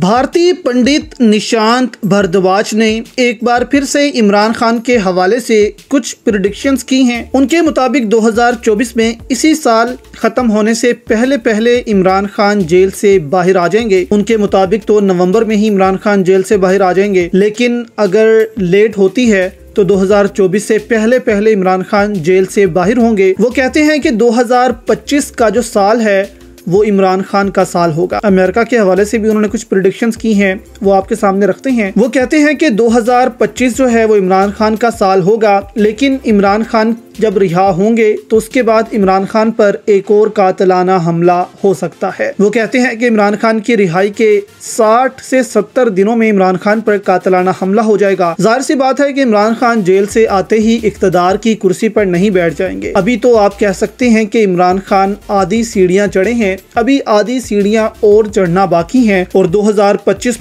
भारतीय पंडित निशांत भरद्वाज ने एक बार फिर से इमरान खान के हवाले से कुछ प्रिडिक्शंस की हैं उनके मुताबिक 2024 में इसी साल खत्म होने से पहले पहले इमरान खान जेल से बाहर आ जाएंगे उनके मुताबिक तो नवंबर में ही इमरान खान जेल से बाहर आ जाएंगे लेकिन अगर लेट होती है तो 2024 से पहले पहले इमरान खान जेल से बाहर होंगे वो कहते हैं कि 2025 का जो साल है वो इमरान खान का साल होगा अमेरिका के हवाले से भी उन्होंने कुछ प्रोडिक्शन की हैं वो आपके सामने रखते हैं वो कहते हैं कि 2025 जो है वो इमरान खान का साल होगा लेकिन इमरान खान जब रिहा होंगे तो उसके बाद इमरान खान पर एक और कातलाना हमला हो सकता है वो कहते हैं कि इमरान खान की रिहाई के 60 से 70 दिनों में इमरान खान पर कातलाना हमला हो जाएगा जाहिर सी बात है कि इमरान खान जेल से आते ही इकतदार की कुर्सी पर नहीं बैठ जाएंगे अभी तो आप कह सकते हैं कि इमरान खान आधी सीढ़ियाँ चढ़े हैं अभी आधी सीढ़ियाँ और चढ़ना बाकी है और दो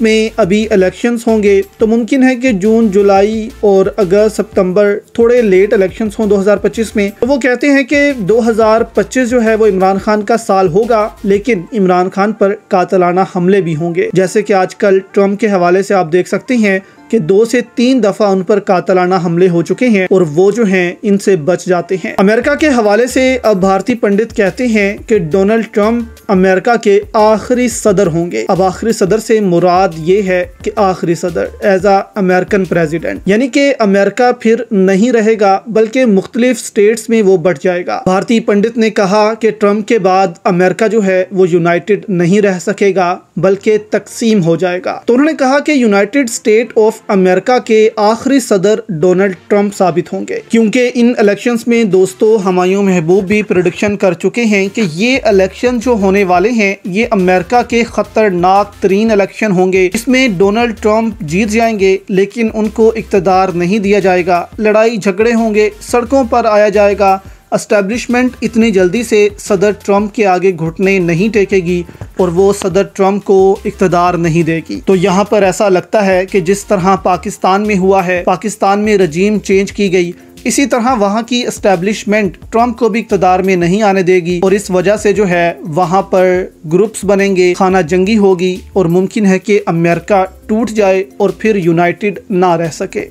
में अभी इलेक्शन होंगे तो मुमकिन है की जून जुलाई और अगस्त सितम्बर थोड़े लेट इलेक्शन हों दो 2025 में वो कहते हैं कि 2025 जो है वो इमरान खान का साल होगा लेकिन इमरान खान पर कातलाना हमले भी होंगे जैसे कि आजकल ट्रंप के हवाले से आप देख सकते हैं कि दो से तीन दफा उन पर कातलाना हमले हो चुके हैं और वो जो हैं इनसे बच जाते हैं अमेरिका के हवाले से अब भारतीय पंडित कहते हैं कि डोनाल्ड ट्रंप अमेरिका के आखिरी सदर होंगे अब आखिरी सदर से मुराद ये है कि आखिरी सदर एज अ अमेरिकन प्रेसिडेंट यानी कि अमेरिका फिर नहीं रहेगा बल्कि मुख्तलिफ स्टेट्स में वो बढ़ जाएगा भारतीय पंडित ने कहा कि ट्रंप के बाद अमेरिका जो है वो यूनाइटेड नहीं रह सकेगा बल्कि तकसीम हो जाएगा तो उन्होंने कहा कि यूनाइटेड स्टेट ऑफ अमेरिका के आखिरी सदर डोनाल्ड ट्रंप साबित होंगे क्योंकि इन इलेक्शन में दोस्तों हमायूं महबूब भी प्रोडिक्शन कर चुके हैं कि ये इलेक्शन जो होने वाले हैं ये अमेरिका के खतरनाक तरीन इलेक्शन होंगे इसमें डोनाल्ड ट्रंप जीत जाएंगे लेकिन उनको इकतदार नहीं दिया जाएगा लड़ाई झगड़े होंगे सड़कों पर आया जाएगा अस्टैब्लिशमेंट इतनी जल्दी से सदर ट्रम्प के आगे घुटने नहीं टेकेगी और वो सदर ट्रम्प को इकतदार नहीं देगी तो यहाँ पर ऐसा लगता है कि जिस तरह पाकिस्तान में हुआ है पाकिस्तान में रजीम चेंज की गई इसी तरह वहाँ की इस्टेब्लिशमेंट ट्रंप को भी इकतदार में नहीं आने देगी और इस वजह से जो है वहाँ पर ग्रुप्स बनेंगे खाना जंगी होगी और मुमकिन है कि अमेरिका टूट जाए और फिर यूनाइटेड ना रह सके